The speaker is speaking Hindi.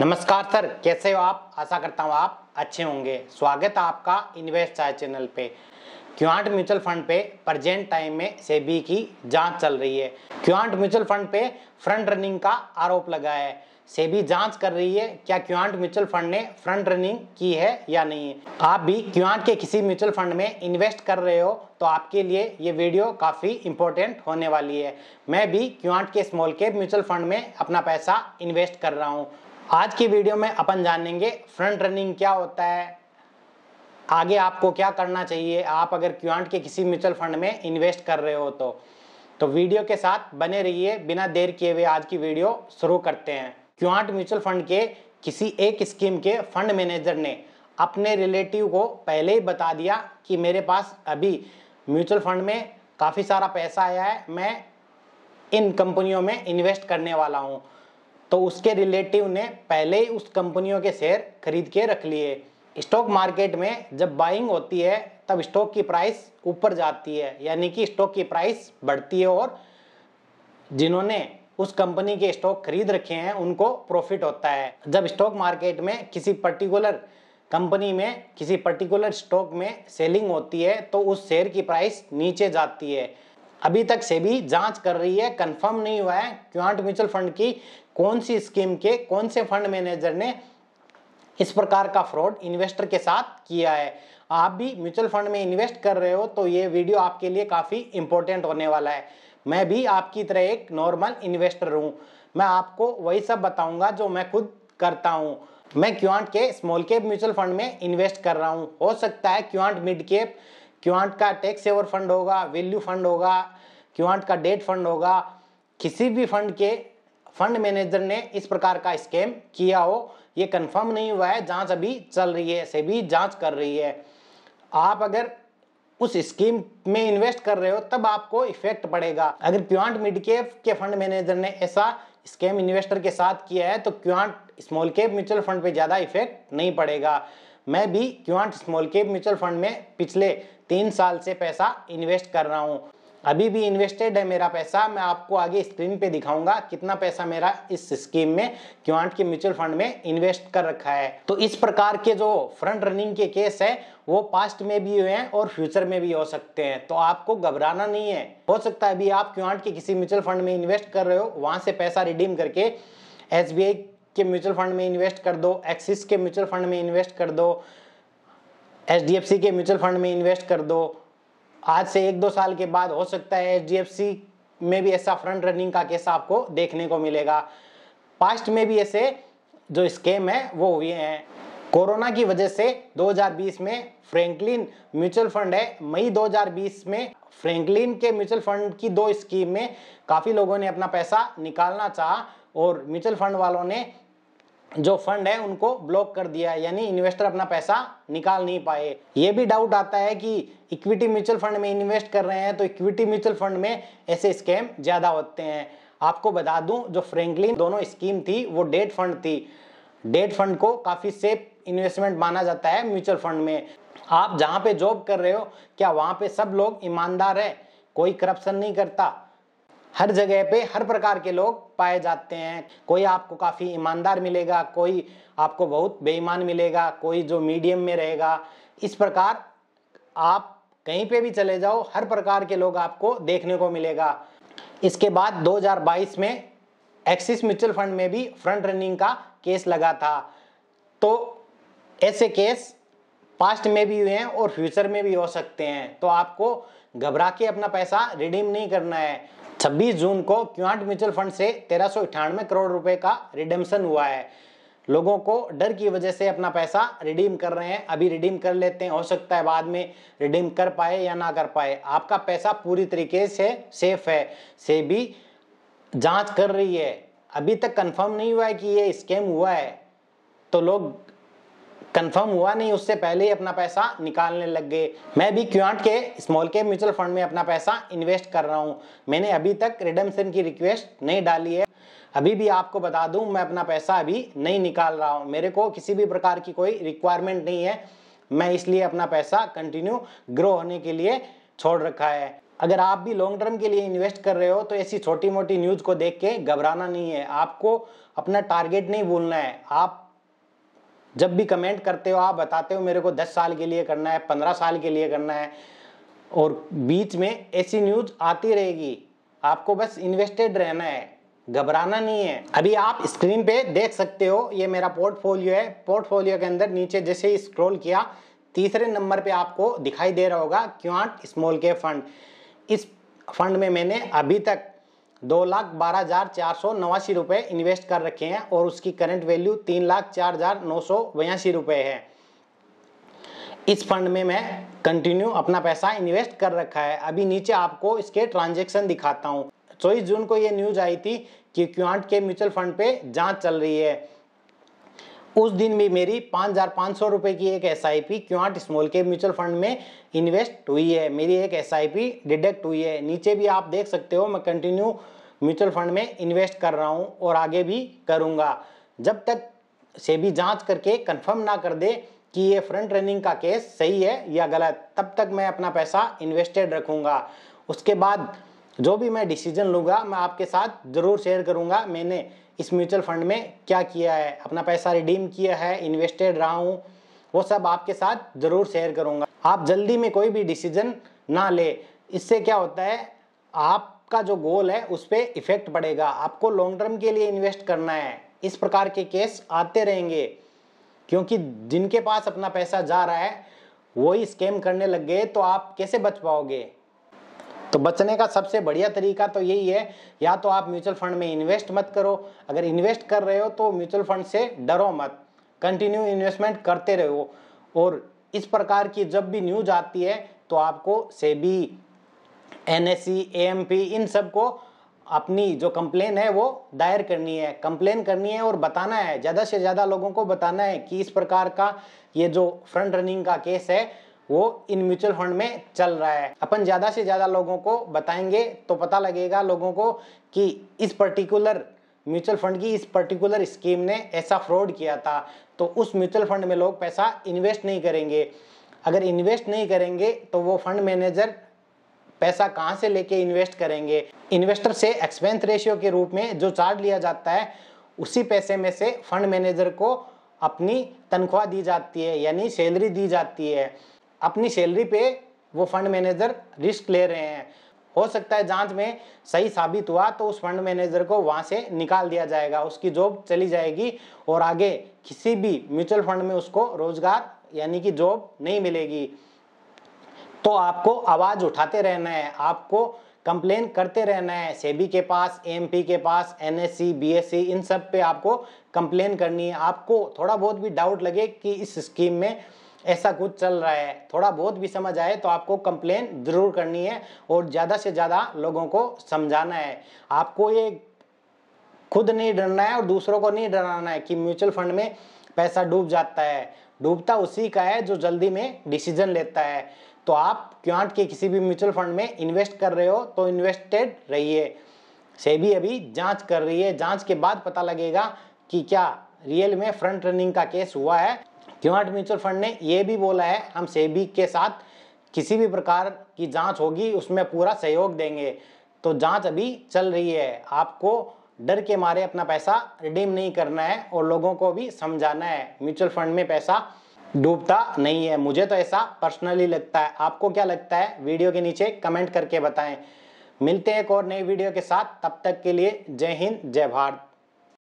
नमस्कार सर कैसे हो आप आशा करता हूँ आप अच्छे होंगे स्वागत है आपका इन्वेस्ट चाय चैनल पे क्यूआंट म्यूचुअल फंड पे प्रजेंट टाइम में सेबी की जांच चल रही है क्यूआंट म्यूचुअल फंड पे फ्रंट रनिंग का आरोप लगा है सेबी जांच कर रही है क्या क्यूआंट म्यूचुअल फंड ने फ्रंट रनिंग की है या नहीं आप भी क्यूआंट के किसी म्यूचुअल फंड में इन्वेस्ट कर रहे हो तो आपके लिए ये वीडियो काफ़ी इंपॉर्टेंट होने वाली है मैं भी क्यूआंट के स्मॉल कैप म्यूचुअल फंड में अपना पैसा इन्वेस्ट कर रहा हूँ आज की वीडियो में अपन जानेंगे फ्रंट रनिंग क्या होता है आगे आपको क्या करना चाहिए आप अगर क्यूआंट के किसी म्यूचुअल फंड में इन्वेस्ट कर रहे हो तो तो वीडियो के साथ बने रहिए बिना देर किए हुए आज की वीडियो शुरू करते हैं क्यूआंट म्यूचुअल फंड के किसी एक स्कीम के फंड मैनेजर ने अपने रिलेटिव को पहले ही बता दिया कि मेरे पास अभी म्यूचुअल फंड में काफ़ी सारा पैसा आया है मैं इन कंपनियों में इन्वेस्ट करने वाला हूँ तो उसके रिलेटिव ने पहले ही उस कंपनियों के शेयर खरीद के रख लिए स्टॉक मार्केट में जब बाइंग होती है तब स्टॉक की प्राइस ऊपर जाती है यानी कि स्टॉक की प्राइस बढ़ती है और जिन्होंने उस कंपनी के स्टॉक खरीद रखे हैं उनको प्रॉफिट होता है जब स्टॉक मार्केट में किसी पर्टिकुलर कंपनी में किसी पर्टिकुलर स्टॉक में सेलिंग होती है तो उस शेयर की प्राइस नीचे जाती है अभी तक सेबी जांच कर रही है कंफर्म नहीं हुआ है क्वांट म्यूचुअल फंड की कौन सी स्कीम के कौन से फंड मैनेजर ने इस प्रकार का फ्रॉड इन्वेस्टर के साथ किया है आप भी म्यूचुअल फंड में इन्वेस्ट कर रहे हो तो ये वीडियो आपके लिए काफ़ी इंपॉर्टेंट होने वाला है मैं भी आपकी तरह एक नॉर्मल इन्वेस्टर हूँ मैं आपको वही सब बताऊँगा जो मैं खुद करता हूँ मैं क्यूआंट के स्मॉल कैप म्यूचुअल फंड में इन्वेस्ट कर रहा हूँ हो सकता है क्यूआंट मिड कैप क्यूआंट का टैक्स सेवर फंड होगा वैल्यू फंड होगा क्यूआंट का डेट फंड होगा किसी भी फंड के फंड मैनेजर ने इस प्रकार का स्कैम किया हो ये कंफर्म नहीं हुआ है जांच अभी चल रही है सेबी जांच कर रही है आप अगर उस स्कीम में इन्वेस्ट कर रहे हो तब आपको इफेक्ट पड़ेगा अगर क्यूआंट मिड कैप के फंड मैनेजर ने ऐसा स्कैम इन्वेस्टर के साथ किया है तो quant small cap mutual fund पे ज़्यादा इफेक्ट नहीं पड़ेगा मैं भी quant small cap mutual fund में पिछले तीन साल से पैसा इन्वेस्ट कर रहा हूँ अभी भी इन्वेस्टेड है मेरा पैसा मैं आपको आगे स्क्रीन पे दिखाऊंगा कितना पैसा मेरा इस स्कीम में क्यूआंट के म्यूचुअल फंड में इन्वेस्ट कर रखा है तो इस प्रकार के जो फ्रंट रनिंग के केस है वो पास्ट में भी हुए हैं और फ्यूचर में भी हो सकते हैं तो आपको घबराना नहीं है हो सकता है अभी आप क्यूआंट के किसी म्यूचुअल फंड में इन्वेस्ट कर रहे हो वहां से पैसा रिडीम करके एस के म्यूचुअल फंड में इन्वेस्ट कर दो एक्सिस के म्यूचुअल फंड में इन्वेस्ट कर दो एच के म्यूचुअल फंड में इन्वेस्ट कर दो आज से एक दो साल के बाद हो सकता है एच में भी ऐसा फ्रंट रनिंग का केस आपको देखने को मिलेगा पास्ट में भी ऐसे जो स्केम है वो हुए हैं कोरोना की वजह से 2020 में फ्रैंकलिन म्यूचुअल फंड है मई 2020 में फ्रैंकलिन के म्यूचुअल फंड की दो स्कीम में काफ़ी लोगों ने अपना पैसा निकालना चाहा और म्यूचुअल फंड वालों ने जो फंड है उनको ब्लॉक कर दिया यानी इन्वेस्टर अपना पैसा निकाल नहीं पाए ये भी डाउट आता है कि इक्विटी म्यूचुअल फंड में इन्वेस्ट कर रहे हैं तो इक्विटी म्यूचुअल फंड में ऐसे स्कैम ज़्यादा होते हैं आपको बता दूं जो फ्रेंकली दोनों स्कीम थी वो डेट फंड थी डेट फंड को काफ़ी सेफ इन्वेस्टमेंट माना जाता है म्यूचुअल फंड में आप जहाँ पे जॉब कर रहे हो क्या वहाँ पे सब लोग ईमानदार है कोई करप्शन नहीं करता हर जगह पे हर प्रकार के लोग पाए जाते हैं कोई आपको काफ़ी ईमानदार मिलेगा कोई आपको बहुत बेईमान मिलेगा कोई जो मीडियम में रहेगा इस प्रकार आप कहीं पे भी चले जाओ हर प्रकार के लोग आपको देखने को मिलेगा इसके बाद 2022 में एक्सिस म्यूचुअल फंड में भी फ्रंट रनिंग का केस लगा था तो ऐसे केस पास्ट में भी हुए हैं और फ्यूचर में भी हो सकते हैं तो आपको घबरा के अपना पैसा रिडीम नहीं करना है 26 जून को क्यूआंट म्यूचुअल फंड से तेरह करोड़ रुपए का रिडेम्शन हुआ है लोगों को डर की वजह से अपना पैसा रिडीम कर रहे हैं अभी रिडीम कर लेते हैं हो सकता है बाद में रिडीम कर पाए या ना कर पाए आपका पैसा पूरी तरीके से सेफ है से भी जांच कर रही है अभी तक कंफर्म नहीं हुआ है कि ये स्कैम हुआ है तो लोग कंफर्म हुआ नहीं उससे पहले ही अपना पैसा निकालने लग गए मैं भी क्यूआट के स्मॉल कैप म्यूचुअल फंड में अपना पैसा इन्वेस्ट कर रहा हूँ मैंने अभी तक रिडम्सन की रिक्वेस्ट नहीं डाली है अभी भी आपको बता दूं मैं अपना पैसा अभी नहीं निकाल रहा हूँ मेरे को किसी भी प्रकार की कोई रिक्वायरमेंट नहीं है मैं इसलिए अपना पैसा कंटिन्यू ग्रो होने के लिए छोड़ रखा है अगर आप भी लॉन्ग टर्म के लिए इन्वेस्ट कर रहे हो तो ऐसी छोटी मोटी न्यूज़ को देख के घबराना नहीं है आपको अपना टारगेट नहीं भूलना है आप जब भी कमेंट करते हो आप बताते हो मेरे को दस साल के लिए करना है पंद्रह साल के लिए करना है और बीच में ऐसी न्यूज आती रहेगी आपको बस इन्वेस्टेड रहना है घबराना नहीं है अभी आप स्क्रीन पे देख सकते हो ये मेरा पोर्टफोलियो है पोर्टफोलियो के अंदर नीचे जैसे ही स्क्रॉल किया तीसरे नंबर पे आपको दिखाई दे रहा होगा क्यूआट स्मॉल के फंड इस फंड में मैंने अभी तक दो लाख बारह हज़ार चार सौ नवासी रुपये इन्वेस्ट कर रखे हैं और उसकी करंट वैल्यू तीन लाख चार हज़ार नौ सौ बयासी रुपये है इस फंड में मैं कंटिन्यू अपना पैसा इन्वेस्ट कर रखा है अभी नीचे आपको इसके ट्रांजेक्शन दिखाता हूँ चौबीस जून को ये न्यूज़ आई थी कि क्यूआंट के म्यूचुअल फंड पे जांच चल रही है उस दिन भी मेरी पाँच हज़ार पाँच सौ रुपये की एक S I P quant small के म्यूचुअल फंड में इन्वेस्ट हुई है मेरी एक एस आई पी डिडक्ट हुई है नीचे भी आप देख सकते हो मैं कंटिन्यू म्यूचुअल फंड में इन्वेस्ट कर रहा हूँ और आगे भी करूँगा जब तक से भी जाँच करके कन्फर्म ना कर दे कि ये फ्रंट रनिंग का केस सही है या गलत तब तक मैं अपना पैसा इन्वेस्टेड रखूँगा उसके बाद जो भी मैं डिसीजन लूँगा मैं आपके साथ ज़रूर शेयर करूँगा मैंने इस म्यूचुअल फंड में क्या किया है अपना पैसा रिडीम किया है इन्वेस्टेड रहा हूँ वो सब आपके साथ ज़रूर शेयर करूंगा आप जल्दी में कोई भी डिसीजन ना ले इससे क्या होता है आपका जो गोल है उस पर इफेक्ट पड़ेगा आपको लॉन्ग टर्म के लिए इन्वेस्ट करना है इस प्रकार के केस आते रहेंगे क्योंकि जिनके पास अपना पैसा जा रहा है वही स्कैम करने लग गए तो आप कैसे बच पाओगे तो बचने का सबसे बढ़िया तरीका तो यही है या तो आप म्यूचुअल फंड में इन्वेस्ट मत करो अगर इन्वेस्ट कर रहे हो तो म्यूचुअल फंड से डरो मत कंटिन्यू इन्वेस्टमेंट करते रहो और इस प्रकार की जब भी न्यूज आती है तो आपको SEBI N S C M P इन सबको अपनी जो कंप्लेन है वो दायर करनी है कंप्लेन करनी है और बताना है ज़्यादा से ज़्यादा लोगों को बताना है कि इस प्रकार का ये जो फ्रंट रनिंग का केस है वो इन म्यूचुअल फंड में चल रहा है अपन ज़्यादा से ज़्यादा लोगों को बताएंगे तो पता लगेगा लोगों को कि इस पर्टिकुलर म्यूचुअल फंड की इस पर्टिकुलर स्कीम ने ऐसा फ्रॉड किया था तो उस म्यूचुअल फंड में लोग पैसा इन्वेस्ट नहीं करेंगे अगर इन्वेस्ट नहीं करेंगे तो वो फंड मैनेजर पैसा कहाँ से लेके इन्वेस्ट करेंगे इन्वेस्टर से एक्सपेंस रेशियो के रूप में जो चार्ज लिया जाता है उसी पैसे में से फंड मैनेजर को अपनी तनख्वाह दी जाती है यानी सैलरी दी जाती है अपनी सैलरी पे वो फंड मैनेजर रिस्क ले रहे हैं हो सकता है जांच में सही साबित हुआ तो उस फंड मैनेजर को वहां से निकाल दिया जाएगा उसकी जॉब चली जाएगी और आगे किसी भी म्यूचुअल फंड में उसको रोजगार यानी कि जॉब नहीं मिलेगी तो आपको आवाज उठाते रहना है आपको कंप्लेन करते रहना है सेबी के पास एमपी के पास एनएससी बीएससी इन सब पे आपको कंप्लेन करनी है आपको थोड़ा बहुत भी डाउट लगे कि इस स्कीम में ऐसा कुछ चल रहा है थोड़ा बहुत भी समझ आए तो आपको कंप्लेन जरूर करनी है और ज़्यादा से ज़्यादा लोगों को समझाना है आपको ये खुद नहीं डरना है और दूसरों को नहीं डराना है कि म्यूचुअल फंड में पैसा डूब जाता है डूबता उसी का है जो जल्दी में डिसीजन लेता है तो आप क्वांट के किसी भी म्यूचुअल फंड में इन्वेस्ट कर रहे हो तो इन्वेस्टेड रहिए सेबी अभी जांच कर रही है जांच के बाद पता लगेगा कि क्या रियल में फ्रंट रनिंग का केस हुआ है क्यों म्यूचुअल फंड ने यह भी बोला है हम सेबी के साथ किसी भी प्रकार की जांच होगी उसमें पूरा सहयोग देंगे तो जांच अभी चल रही है आपको डर के मारे अपना पैसा रिडीम नहीं करना है और लोगों को भी समझाना है म्यूचुअल फंड में पैसा डूबता नहीं है मुझे तो ऐसा पर्सनली लगता है आपको क्या लगता है वीडियो के नीचे कमेंट करके बताएं मिलते हैं एक और नई वीडियो के साथ तब तक के लिए जय हिंद जय भारत